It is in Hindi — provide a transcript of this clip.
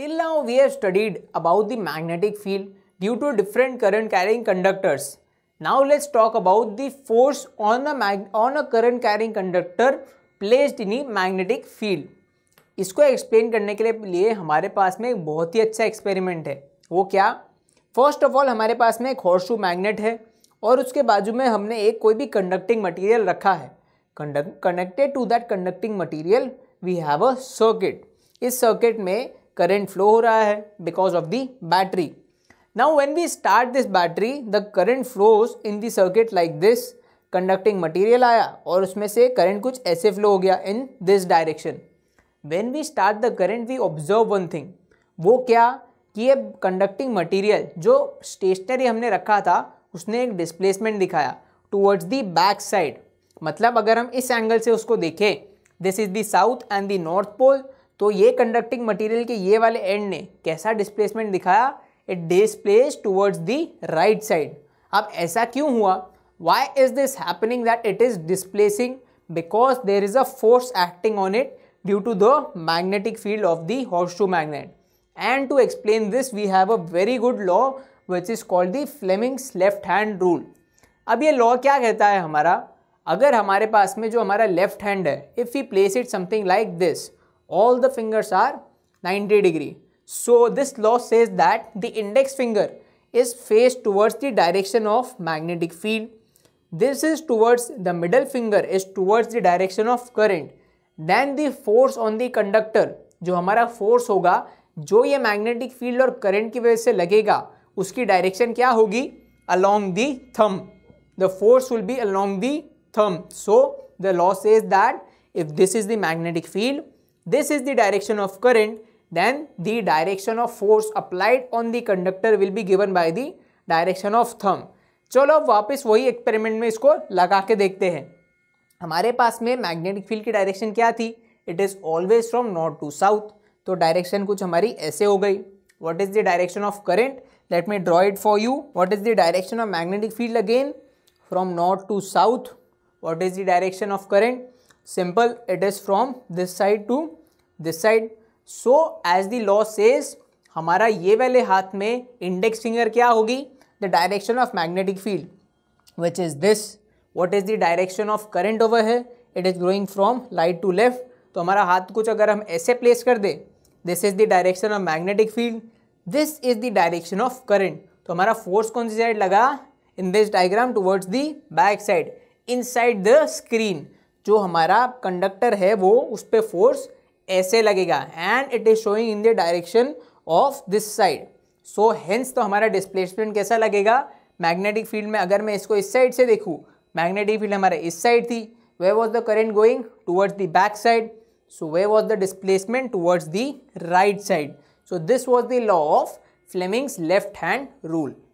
Till now we have studied about the magnetic field due to different current carrying conductors. Now let's talk about the force on a, on a current carrying conductor placed in a magnetic field. इसको एक्सप्लेन करने के लिए हमारे पास में एक बहुत ही अच्छा एक्सपेरिमेंट है वो क्या फर्स्ट ऑफ ऑल हमारे पास में एक हॉर्सू मैग्नेट है और उसके बाजू में हमने एक कोई भी कंडक्टिंग मटेरियल रखा है connected to that conducting material we have a circuit इस सर्किट में करेंट फ्लो हो रहा है because of the battery now when we start this battery the current flows in the circuit like this conducting material आया और उसमें से करेंट कुछ ऐसे फ्लो हो गया in this direction when we start the current we observe one thing वो क्या कि ये कंडक्टिंग मटीरियल जो स्टेशनरी हमने रखा था उसने एक डिस्प्लेसमेंट दिखाया टूवर्ड्स दी बैक साइड मतलब अगर हम इस एंगल से उसको देखें this is the south and the north pole तो ये कंडक्टिंग मटेरियल के ये वाले एंड ने कैसा डिस्प्लेसमेंट दिखाया it displace towards the right side अब ऐसा क्यों हुआ why is this happening that it is displacing because there is a force acting on it due to the magnetic field of the horseshoe magnet and to explain this we have a very good law which is called the Fleming's left hand rule अब ये लॉ क्या कहता है हमारा अगर हमारे पास में जो हमारा लेफ्ट हैंड है if you place it something like this all the fingers are 90 degree. So this law says that the index finger is faced towards the direction of magnetic field. This is towards the middle finger is towards the direction of current. Then the force on the conductor जो हमारा force होगा जो ये magnetic field और current की वजह से लगेगा उसकी direction क्या होगी along the thumb. The force will be along the thumb. So the law says that if this is the magnetic field this is the direction of current, then the direction of force applied on the conductor will be given by the direction of thumb. चलो अब वापस वही एक्सपेरिमेंट में इसको लगा के देखते हैं हमारे पास में मैग्नेटिक फील्ड की डायरेक्शन क्या थी it is always from north to south तो डायरेक्शन कुछ हमारी ऐसे हो गई what is the direction of current let me draw it for you what is the direction of magnetic field again from north to south what is the direction of current simple it is from this side to this side so as the law says हमारा ये वाले हाथ में इंडेक्स फिंगर क्या होगी the direction of magnetic field which is this what is the direction of current over है it is growing from right to left तो हमारा हाथ कुछ अगर हम ऐसे प्लेस कर दे this is the direction of magnetic field this is the direction of current तो हमारा फोर्स कौन सी साइड लगा in this diagram towards the back side inside the screen जो हमारा कंडक्टर है वो उस पर फोर्स ऐसे लगेगा and it is showing in the direction of this side so hence तो हमारा डिस्प्लेसमेंट कैसा लगेगा मैग्नेटिक फील्ड में अगर मैं इसको इस साइड से देखूँ मैग्नेटिक फील्ड हमारा इस साइड थी way was the current going towards the back side so way was the displacement towards the right side so this was the law of Fleming's left hand rule